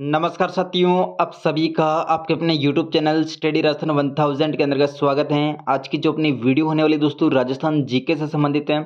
नमस्कार साथियों आप सभी का आपके अपने YouTube चैनल स्टडी राजस्थान 1000 के का स्वागत है आज की जो अपनी वीडियो होने वाली दोस्तों राजस्थान जीके से संबंधित है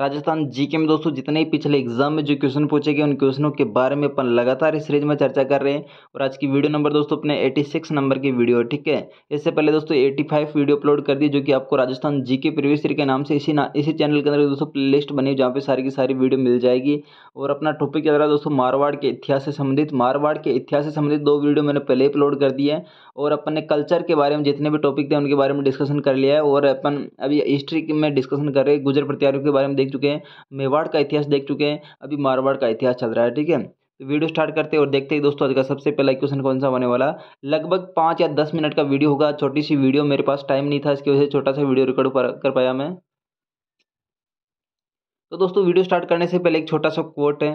राजस्थान जीके में दोस्तों जितने ही पिछले एग्जाम में जो क्वेश्चन पूछे गए उन क्वेश्चनों के बारे में अपन लगातार इस सीरीज में चर्चा कर रहे हैं और आज की वीडियो नंबर दोस्तों अपने 86 नंबर की वीडियो है ठीक है इससे पहले दोस्तों 85 वीडियो अपलोड कर दी जो कि आपको राजस्थान जी प्रीवियस के नाम से इसी ना इसी चैनल के अंदर दोस्तों प्ले लिस्ट बनी जहाँ पर सारी की सारी वीडियो मिल जाएगी और अपना टॉपिक के द्वारा दोस्तों मारवाड़ के इतिहास से संबंधित मारवाड़ के इतिहास से संबंधित दो वीडियो मैंने पहले अपलोड कर दी है और अपन ने कल्चर के बारे में जितने भी टॉपिक थे उनके बारे में डिस्कशन कर लिया है और अपन अभी हिस्ट्री में डिस्कशन कर रहे हैं गुजर प्रत्यारों के बारे में देख चुके हैं मेवाड़ का इतिहास देख चुके हैं अभी मारवाड़ का इतिहास चल रहा है ठीक है तो वीडियो स्टार्ट करते हैं और देखते हैं दोस्तों आज का सबसे पहला क्वेश्चन कौन सा होने वाला लगभग पाँच या दस मिनट का वीडियो होगा छोटी सी वीडियो मेरे पास टाइम नहीं था इसकी वजह से छोटा सा वीडियो रिकॉर्ड कर पाया मैं तो दोस्तों वीडियो स्टार्ट करने से पहले एक छोटा सा कोट है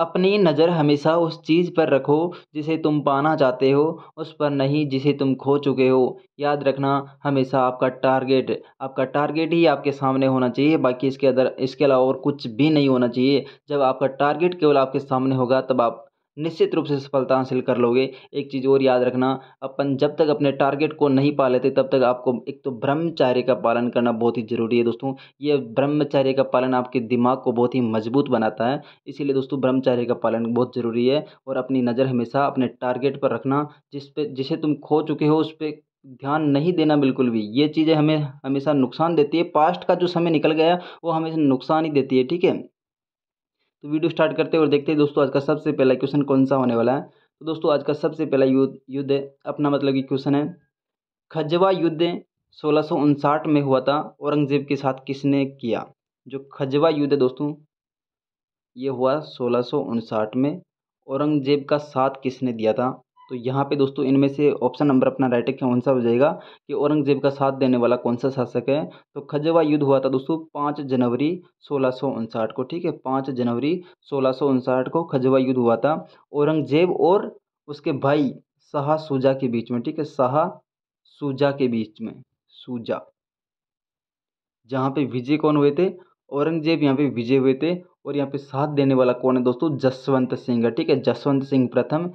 अपनी नज़र हमेशा उस चीज़ पर रखो जिसे तुम पाना चाहते हो उस पर नहीं जिसे तुम खो चुके हो याद रखना हमेशा आपका टारगेट आपका टारगेट ही आपके सामने होना चाहिए बाकी इसके अदर इसके अलावा और कुछ भी नहीं होना चाहिए जब आपका टारगेट केवल आपके सामने होगा तब आप निश्चित रूप से सफलता हासिल कर लोगे एक चीज़ और याद रखना अपन जब तक अपने टारगेट को नहीं पा लेते तब तक आपको एक तो ब्रह्मचार्य का पालन करना बहुत ही ज़रूरी है दोस्तों ये ब्रह्मचार्य का पालन आपके दिमाग को बहुत ही मजबूत बनाता है इसीलिए दोस्तों ब्रह्मचार्य का पालन बहुत ज़रूरी है और अपनी नज़र हमेशा अपने टारगेट पर रखना जिस पर जिसे तुम खो चुके हो उस पर ध्यान नहीं देना बिल्कुल भी ये चीज़ें हमें हमेशा नुकसान देती है पास्ट का जो समय निकल गया वो हमेशा नुकसान ही देती है ठीक है तो वीडियो स्टार्ट करते और देखते हैं दोस्तों आज का सबसे पहला क्वेश्चन कौन सा होने वाला है तो दोस्तों आज का सबसे पहला युद्ध युद्ध अपना मतलब कि क्वेश्चन है खजवा युद्ध सोलह में हुआ था औरंगजेब के साथ किसने किया जो खजवा युद्ध है दोस्तों ये हुआ सोलह में औरंगजेब का साथ किसने दिया था तो यहाँ पे दोस्तों इनमें से ऑप्शन नंबर अपना राइट है कौन सा हो जाएगा कि औरंगजेब का साथ देने वाला कौन सा शासक है तो खजवा युद्ध हुआ था दोस्तों पाँच जनवरी सोलह सौ को ठीक है पाँच जनवरी सोलह उनसाठ को खजवा युद्ध हुआ था औरंगजेब और उसके भाई शाह सूजा के बीच में ठीक है शाह सूजा के बीच में सूजा जहाँ पे विजय कौन हुए थे औरंगजेब यहाँ पे विजय हुए थे और यहाँ पे साथ देने वाला कौन है दोस्तों जसवंत सिंह है ठीक है जसवंत सिंह प्रथम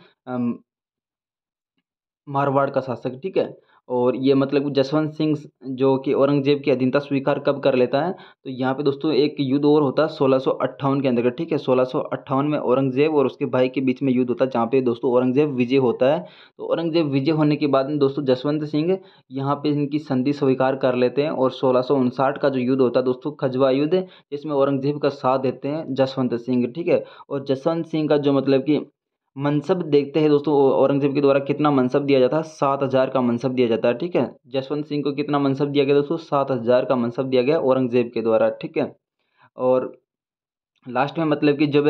मारवाड़ का शासक ठीक है और ये मतलब जसवंत सिंह जो कि औरंगज़ेब की अधीनता स्वीकार कब कर लेता है तो यहाँ पे दोस्तों एक युद्ध और होता है सोलह के अंदर ठीक है सोलह में औरंगज़ेब और उसके भाई के बीच में युद्ध होता है जहाँ पे दोस्तों औरंगज़ेब विजय होता है तो औरंगज़ेब विजय होने के बाद में दोस्तों जसवंत सिंह यहाँ पे इनकी संधि स्वीकार कर लेते हैं और सोलह का जो युद्ध होता है दोस्तों खजवा युद्ध जिसमें औरंगज़ेब का साथ देते हैं जसवंत सिंह ठीक है और जसवंत सिंह का जो मतलब कि मनसब देखते हैं दोस्तों औरंगज़ेब के द्वारा कितना मनसब दिया जाता है सात हज़ार का मनसब दिया जाता है ठीक है जसवंत सिंह को कितना मनसब दिया गया दोस्तों सात हज़ार का मनसब दिया गया औरंगज़ेब के द्वारा ठीक है और लास्ट में मतलब कि जब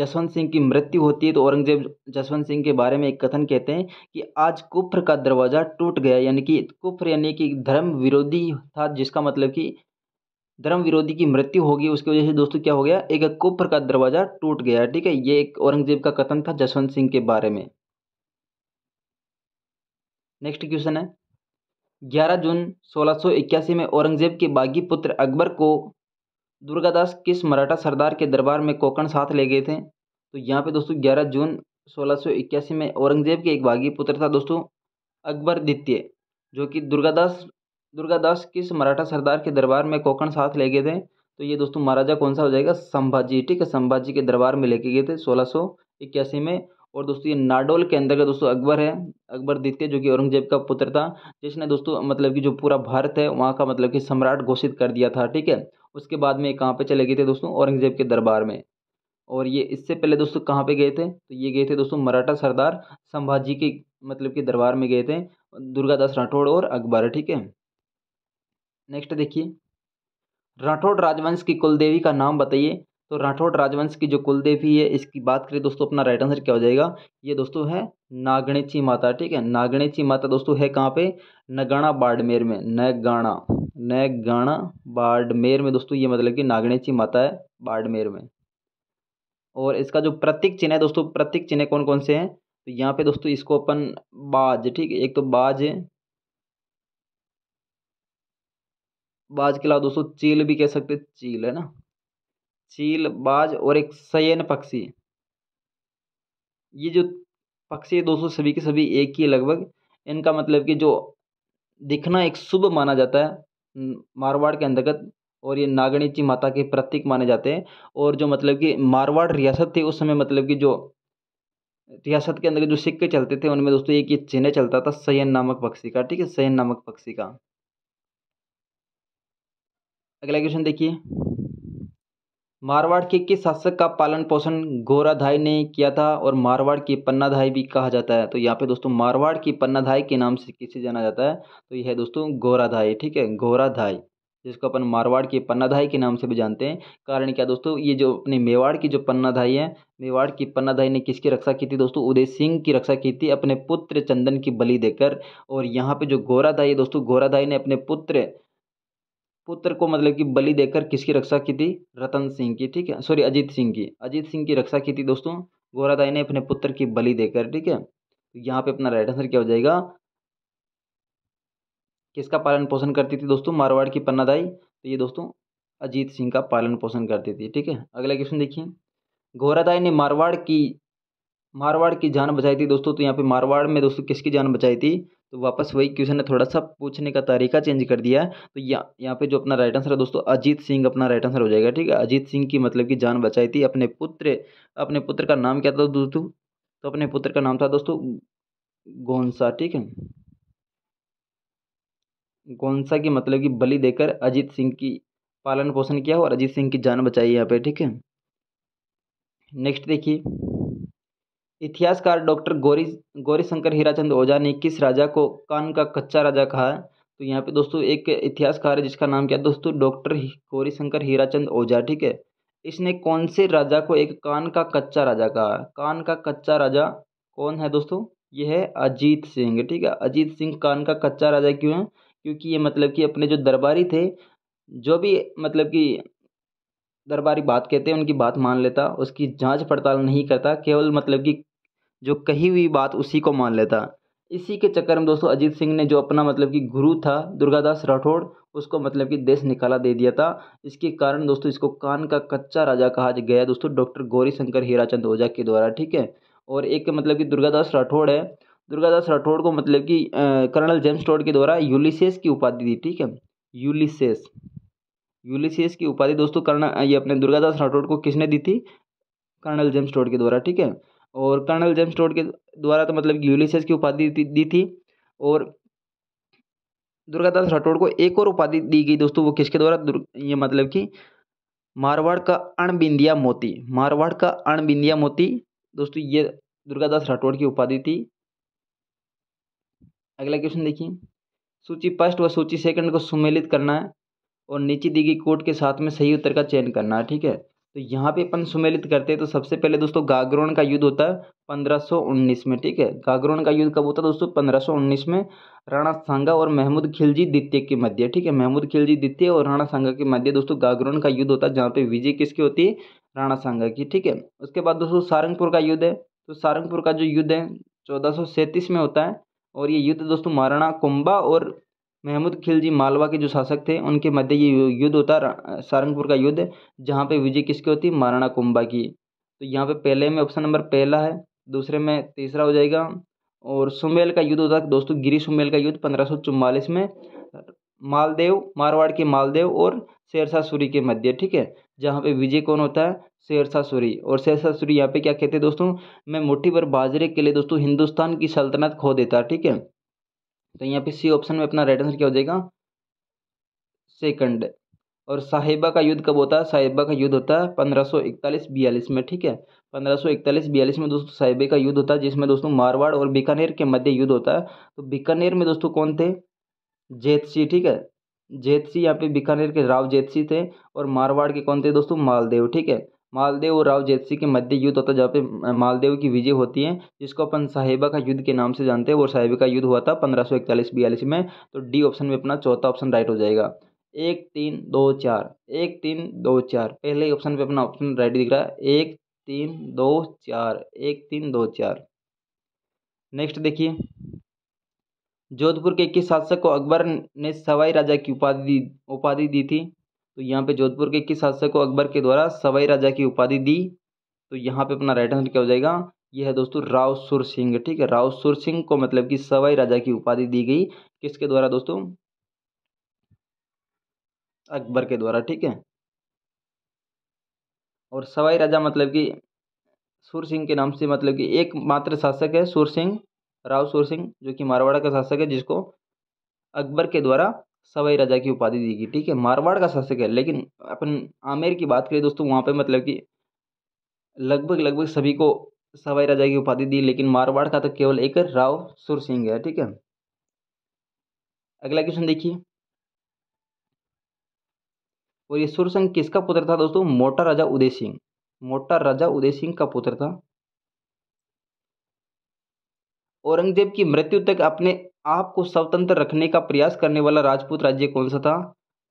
जसवंत सिंह की मृत्यु होती है तो औरंगजेब जसवंत सिंह के बारे में एक कथन कहते हैं कि आज कुफ्र का दरवाज़ा टूट गया यानी कि कुफ्र यानी कि धर्म विरोधी था जिसका मतलब कि धर्म विरोधी की मृत्यु होगी उसकी वजह से दोस्तों क्या हो गया एक कुप्र का दरवाज़ा टूट गया ठीक है ये एक औरंगजेब का कथन था जसवंत सिंह के बारे में नेक्स्ट क्वेश्चन है 11 जून 1681 में औरंगजेब के बागी पुत्र अकबर को दुर्गादास किस मराठा सरदार के दरबार में कोकण साथ ले गए थे तो यहाँ पे दोस्तों 11 जून 1681 में औरंगजेब के एक बागी पुत्र था दोस्तों अकबर द्वितीय जो कि दुर्गादास दुर्गादास किस मराठा सरदार के दरबार में कोकण साथ ले गए थे तो ये दोस्तों महाराजा कौन सा हो जाएगा संभाजी ठीक है संभाजी के दरबार में लेके गए थे सोलह इक्यासी में और दोस्तों ये नाडोल के अंदर का दोस्तों अकबर है अकबर द्वितीय जो कि औरंगजेब का पुत्र था जिसने दोस्तों मतलब कि जो पूरा भारत है वहाँ का मतलब कि सम्राट घोषित कर दिया था ठीक है उसके बाद में कहाँ पे चले गए थे दोस्तों औरंगजेब के दरबार में और ये इससे पहले दोस्तों कहाँ पे गए थे तो ये गए थे दोस्तों मराठा सरदार संभाजी के मतलब के दरबार में गए थे दुर्गादास राठौड़ और अकबर ठीक है नेक्स्ट देखिए राठौड़ राजवंश की कुलदेवी का नाम बताइए तो राठौड़ राजवंश की जो कुलदेवी है इसकी बात करें दोस्तों अपना राइट आंसर क्या हो जाएगा ये दोस्तों है नागणेची माता ठीक है नागणेची माता दोस्तों है कहाँ पे नगाणा बाड़मेर में नगाणा नगाणा बाड़मेर में दोस्तों ये मतलब कि नागणेची माता है बाड़मेर में और इसका जो प्रतीक चिन्ह है दोस्तों प्रतीक चिन्ह कौन कौन से हैं तो यहाँ पे दोस्तों इसको अपन बाज ठीक है एक तो बाज है बाज के अलावा दोस्तों चील भी कह सकते चील है ना चील बाज और एक सयन पक्षी ये जो पक्षी है दोस्तों सभी के सभी एक ही लगभग इनका मतलब कि जो दिखना एक शुभ माना जाता है मारवाड़ के अंतर्गत और ये नागणीची माता के प्रतीक माने जाते हैं और जो मतलब कि मारवाड़ रियासत थी उस समय मतलब कि जो रियासत के अंदर जो सिक्के चलते थे उनमें दोस्तों एक ये चिन्ह चलता था सयन नामक पक्षी का ठीक है सयन नामक पक्षी का अगला क्वेश्चन देखिए मारवाड़ के किस शासक का पालन पोषण गोराधाई ने किया था और मारवाड़ की पन्नाधाई भी कहा जाता है तो यहाँ पे दोस्तों मारवाड़ की पन्नाधाई के नाम से किसे जाना जाता है तो यह है दोस्तों गोराधाई ठीक है गोराधाई जिसको अपन मारवाड़ की पन्नाधाई के नाम से भी जानते हैं कारण क्या दोस्तों ये जो अपने मेवाड़ की जो पन्नाधाई है मेवाड़ की पन्नाधाई ने किसकी रक्षा की थी दोस्तों उदय सिंह की रक्षा की थी अपने पुत्र चंदन की बलि देकर और यहाँ पे जो गोराधाई है दोस्तों गोराधाई ने अपने पुत्र पुत्र को मतलब कि बलि देकर किसकी रक्षा की थी रतन सिंह की ठीक है सॉरी अजीत सिंह की अजीत सिंह की रक्षा की थी दोस्तों गोराधाई ने अपने पुत्र की बलि देकर ठीक है तो यहाँ पे अपना राइट आंसर क्या हो जाएगा किसका पालन पोषण करती थी दोस्तों मारवाड़ की पन्नादाई तो ये दोस्तों अजीत सिंह का पालन पोषण करती थी ठीक है अगला क्वेश्चन देखिए गोराधाई ने मारवाड़ की मारवाड़ की जान बचाई थी दोस्तों तो यहाँ पे मारवाड़ में दोस्तों किसकी जान बचाई थी तो वापस वही क्वेश्चन है थोड़ा सा पूछने का तरीका चेंज कर दिया है तो यहाँ यहाँ पे जो अपना राइट आंसर है दोस्तों अजीत सिंह अपना राइट आंसर हो जाएगा ठीक है अजीत सिंह की मतलब कि जान बचाई थी अपने पुत्र अपने पुत्र का नाम क्या था दोस्तों तो अपने पुत्र का नाम था दोस्तों गोंसा ठीक है गोंसा की मतलब कि बलि देकर अजीत सिंह की पालन पोषण किया और अजीत सिंह की जान बचाई यहाँ पे ठीक है नेक्स्ट देखिए इतिहासकार डॉक्टर गौरी गौरीशंकर हीराचंद ओझा ने किस राजा को कान का कच्चा राजा कहा है तो यहाँ पे दोस्तों एक इतिहासकार है जिसका नाम क्या है दोस्तों डॉक्टर गौरीशंकर हीराचंद ओझा ठीक है इसने कौन से राजा को एक कान का कच्चा राजा कहा कान का कच्चा राजा कौन है दोस्तों ये है अजीत सिंह ठीक है अजीत सिंह कान का कच्चा राजा क्यों है क्योंकि ये मतलब कि अपने जो दरबारी थे जो भी मतलब कि दरबारी बात कहते हैं उनकी बात मान लेता उसकी जांच पड़ताल नहीं करता केवल मतलब कि जो कही हुई बात उसी को मान लेता इसी के चक्कर में दोस्तों अजीत सिंह ने जो अपना मतलब कि गुरु था दुर्गादास राठौड़ उसको मतलब कि देश निकाला दे दिया था इसके कारण दोस्तों इसको कान का कच्चा राजा कहा गया दोस्तों डॉक्टर गौरी शंकर हीराचंद ओझा के द्वारा ठीक है और एक मतलब कि दुर्गादास राठौड़ है दुर्गादास राठौड़ को मतलब कि कर्नल जेम्स टोड के द्वारा यूलिसेस की उपाधि दी ठीक है यूलिसेस यूलिसेस की उपाधि दोस्तों कर्नल ये अपने दुर्गादास राठौड़ को किसने दी थी कर्नल जेम्स टोड के द्वारा ठीक है और कर्नल जेम्स टोड के द्वारा तो मतलब यूलिसेस की उपाधि दी थी और दुर्गादास राठौड़ को एक और उपाधि दी गई दोस्तों वो किसके द्वारा ये मतलब कि मारवाड़ का अणबिंदिया मोती मारवाड़ का अणबिंदिया मोती दोस्तों ये दुर्गादास राठौड़ की उपाधि थी अगला क्वेश्चन देखिए सूची फर्स्ट व सूची सेकंड को सुमेलित करना है और नीचे दी गई कोट के साथ में सही उत्तर का चयन करना है ठीक है तो यहाँ पे अपन सुमेलित करते हैं तो सबसे पहले दोस्तों गागरोन का युद्ध होता है पंद्रह में ठीक है गागरोन का युद्ध कब होता है दोस्तों पंद्रह में राणा सांगा और महमूद खिलजी द्वितीय के मध्य ठीक है महमूद खिलजी द्वितीय और राणा सांगा के मध्य दोस्तों गागरोन का युद्ध होता है जहाँ पे विजय किसकी होती है राणा सांगा की ठीक है उसके बाद दोस्तों सारंगपुर का युद्ध है तो सारंगपुर का जो युद्ध है चौदह में होता है और ये युद्ध दोस्तों महाराणा कुंबा और महमूद खिलजी मालवा के जो शासक थे उनके मध्य ये युद्ध होता सारंगपुर का युद्ध जहाँ पे विजय किसकी होती महाराणा कुंभा की तो यहाँ पे पहले में ऑप्शन नंबर पहला है दूसरे में तीसरा हो जाएगा और सुमेल का युद्ध होता है दोस्तों गिरी सुमेल का युद्ध पंद्रह में मालदेव मारवाड़ के मालदेव और शेरशाह सूरी के मध्य ठीक है जहाँ पे विजय कौन होता है शेरशाह सूरी और शेरशाह सूरी यहाँ पे क्या कहते हैं दोस्तों मैं मुट्ठी पर बाजरे के लिए दोस्तों हिंदुस्तान की सल्तनत खो देता ठीक है तो यहाँ पे सी ऑप्शन में अपना राइट आंसर क्या हो जाएगा सेकंड और साहिबा का युद्ध कब होता है साहिबा का युद्ध होता है पंद्रह सौ इकतालीस बयालीस में ठीक है पंद्रह सौ इकतालीस बयालीस में दोस्तों साहिबे का युद्ध होता है जिसमें दोस्तों मारवाड़ और बीकानेर के मध्य युद्ध होता है तो बीकानेर में दोस्तों कौन थे जेत सिंह ठीक है जेत सिंह यहाँ पे बीकानेर के राव जेत सिंह थे और मारवाड़ के कौन थे दोस्तों मालदेव ठीक है मालदेव और राव जयसी के मध्य युद्ध होता जहाँ पे मालदेव की विजय होती है जिसको अपन साहेबा का युद्ध के नाम से जानते हैं और साहेबा का युद्ध हुआ था पंद्रह सौ इकतालीस बयालीस में तो डी ऑप्शन में अपना चौथा ऑप्शन राइट हो जाएगा एक तीन दो चार एक तीन दो चार पहले ऑप्शन पे अपना ऑप्शन राइट दिख रहा है एक तीन दो चार एक तीन दो चार नेक्स्ट देखिए जोधपुर के किस शासक को अकबर ने सवाई राजा की उपाधि उपाधि दी थी तो यहाँ पे जोधपुर के किस हादसे को अकबर के द्वारा सवाई राजा की उपाधि दी तो यहाँ पे अपना राइट आंसर क्या हो जाएगा यह है दोस्तों राव सुर सिंह ठीक है राव सुर सिंह को मतलब कि सवाई राजा की उपाधि दी गई किसके द्वारा दोस्तों अकबर के द्वारा ठीक है और सवाई राजा मतलब कि सुर सिंह के नाम से मतलब कि एकमात्र शासक है सुर सिंह राव सुर सिंह जो कि मारवाड़ा का शासक है जिसको अकबर के द्वारा सवाई राजा की उपाधि दी गई ठीक है मारवाड़ का शासक है लेकिन अपन आमेर की बात करें दोस्तों वहाँ पे मतलब कि लगभग लगभग सभी को सवाई राजा की उपाधि दी लेकिन मारवाड़ का तो केवल एक राव सुर सिंह है ठीक है अगला क्वेश्चन देखिए और ये सुर सिंह किसका पुत्र था दोस्तों मोटा राजा उदय सिंह मोटा राजा उदय सिंह का पुत्र था औरंगजेब की मृत्यु तक अपने आपको स्वतंत्र रखने का प्रयास करने वाला राजपूत राज्य कौन सा था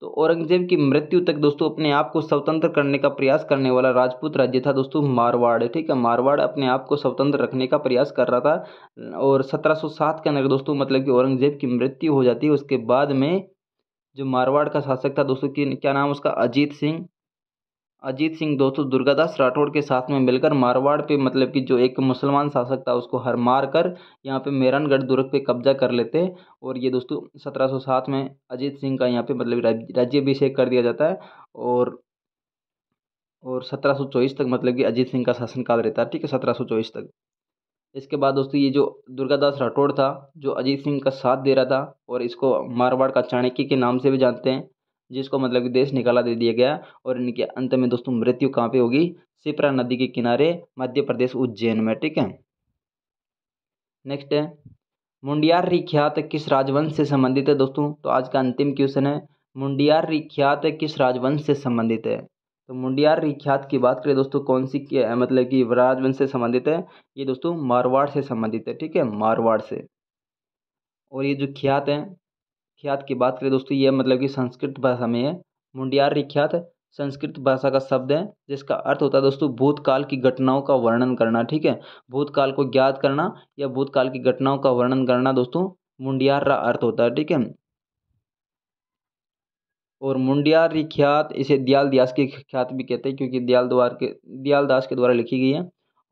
तो औरंगजेब की मृत्यु तक दोस्तों अपने आप को स्वतंत्र करने का प्रयास करने वाला राजपूत राज्य था दोस्तों मारवाड़ ठीक है मारवाड़ अपने आप को स्वतंत्र रखने का प्रयास कर रहा था और 1707 के अंदर दोस्तों मतलब कि औरंगजेब की मृत्यु हो जाती है उसके बाद में जो मारवाड़ का शासक था दोस्तों की क्या नाम उसका अजीत सिंह अजीत सिंह दोस्तों दुर्गादास राठौड़ के साथ में मिलकर मारवाड़ पे मतलब कि जो एक मुसलमान शासक था उसको हर मार कर यहाँ पे मेरनगढ़ दुर्ग पे कब्जा कर लेते और ये दोस्तों 1707 में अजीत सिंह का यहाँ पे मतलब अभिषेक कर दिया जाता है और और 1724 तक मतलब कि अजीत सिंह का शासनकाल रहता है ठीक है सत्रह तक इसके बाद दोस्तों ये जो दुर्गादास राठौड़ था जो अजीत सिंह का साथ दे रहा था और इसको मारवाड़ का चाणक्य के नाम से भी जानते हैं जिसको मतलब कि देश निकाला दे दिया गया और इनके अंत में दोस्तों मृत्यु कहाँ पे होगी सिपरा नदी के किनारे मध्य प्रदेश उज्जैन में ठीक है नेक्स्ट है मुंडियार रिख्यात किस राजवंश से संबंधित है दोस्तों तो आज का अंतिम क्वेश्चन है मुंडियार रिख्यात किस राजवंश से संबंधित है तो मुंडियार रिख्यात की बात करें दोस्तों कौन सी मतलब कि राजवंश से संबंधित है ये दोस्तों मारवाड़ से संबंधित है ठीक है मारवाड़ से और ये जो ख्यात है ख्यात की बात करें दोस्तों यह मतलब कि संस्कृत भाषा में है मुंडियार रिख्यात संस्कृत भाषा का शब्द है जिसका अर्थ होता है दोस्तों भूतकाल की घटनाओं का वर्णन करना ठीक है भूतकाल को ज्ञात करना या भूतकाल की घटनाओं का वर्णन करना दोस्तों मुंडियार का अर्थ होता है ठीक है और मुंडियार रिख्यात इसे दयाल दास की ख्यात भी कहते हैं क्योंकि दयाल द्वार के दयाल दास के द्वारा लिखी गई है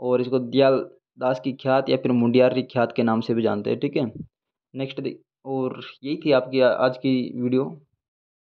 और इसको दयाल दास की ख्यात या फिर मुंडियार रिख्यात के नाम से भी जानते हैं ठीक है नेक्स्ट और यही थी आपकी आज की वीडियो